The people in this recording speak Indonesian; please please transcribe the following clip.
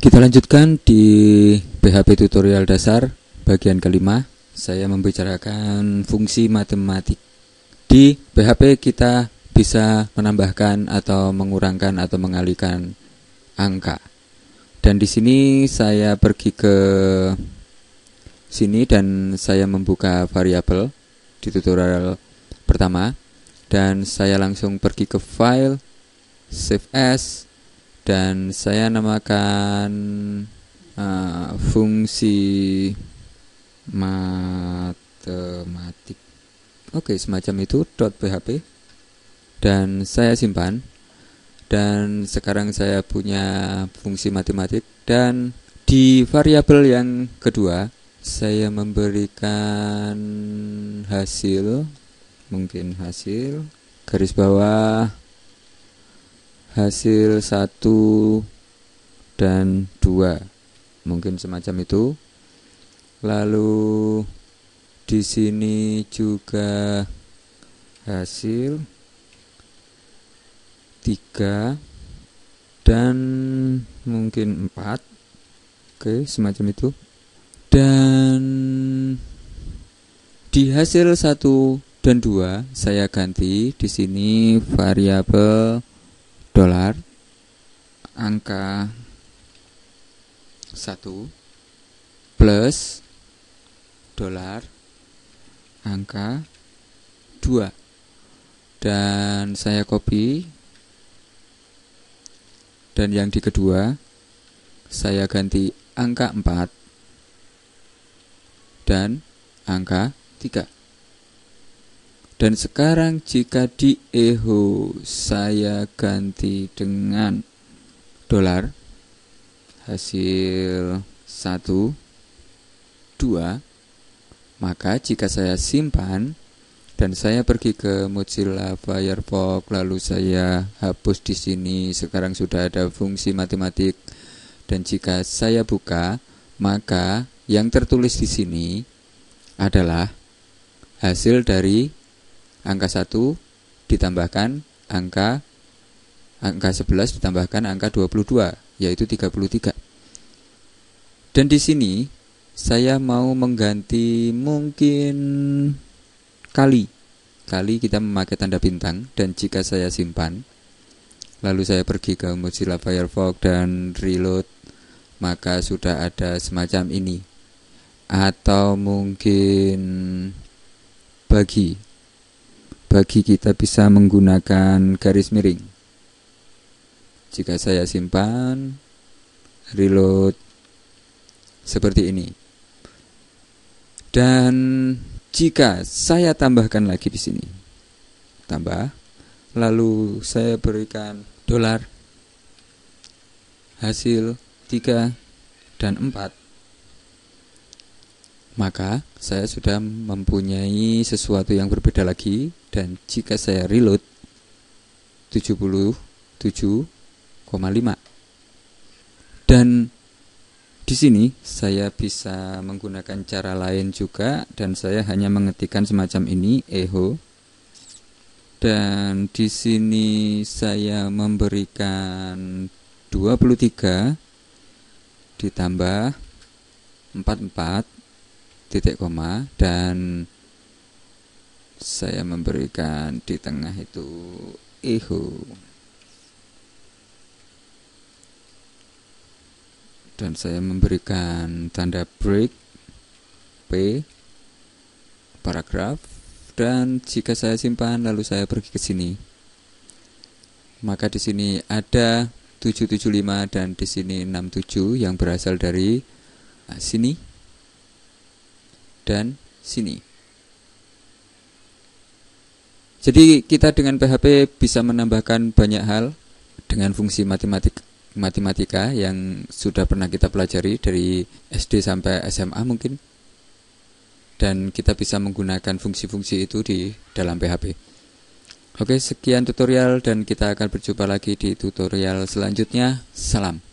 Kita lanjutkan di PHP tutorial dasar bagian kelima. Saya membicarakan fungsi matematik. Di PHP kita bisa menambahkan atau mengurangkan atau mengalihkan angka. Dan di sini saya pergi ke sini dan saya membuka variabel di tutorial pertama dan saya langsung pergi ke file save as dan saya namakan uh, fungsi matematik oke okay, semacam itu .php dan saya simpan dan sekarang saya punya fungsi matematik dan di variabel yang kedua saya memberikan hasil mungkin hasil garis bawah hasil 1 dan 2 mungkin semacam itu lalu di sini juga hasil 3 dan mungkin 4 Oke, semacam itu. Dan di hasil 1 dan 2 saya ganti di sini variabel dolar angka 1 plus dolar angka 2 dan saya copy dan yang di kedua saya ganti angka 4 dan angka 3 dan sekarang jika di eho saya ganti dengan dolar hasil 1 2 maka jika saya simpan dan saya pergi ke Mozilla Firefox lalu saya hapus di sini sekarang sudah ada fungsi matematik dan jika saya buka maka yang tertulis di sini adalah hasil dari angka 1 ditambahkan angka angka 11 ditambahkan angka 22 yaitu 33. Dan di sini saya mau mengganti mungkin kali. Kali kita memakai tanda bintang dan jika saya simpan lalu saya pergi ke Mozilla Firefox dan reload maka sudah ada semacam ini atau mungkin bagi bagi kita bisa menggunakan garis miring. Jika saya simpan, reload seperti ini. Dan jika saya tambahkan lagi di sini, tambah, lalu saya berikan dolar hasil 3 dan 4 maka saya sudah mempunyai sesuatu yang berbeda lagi dan jika saya reload 77,5 dan di sini saya bisa menggunakan cara lain juga dan saya hanya mengetikkan semacam ini eho dan di sini saya memberikan 23 ditambah 44 titik koma dan saya memberikan di tengah itu ihu dan saya memberikan tanda break P paragraf dan jika saya simpan lalu saya pergi ke sini maka di sini ada 775 dan di sini 67 yang berasal dari ah, sini dan sini. Jadi kita dengan PHP bisa menambahkan banyak hal dengan fungsi matematik matematika yang sudah pernah kita pelajari dari SD sampai SMA mungkin. Dan kita bisa menggunakan fungsi-fungsi itu di dalam PHP. Oke, sekian tutorial dan kita akan berjumpa lagi di tutorial selanjutnya. Salam.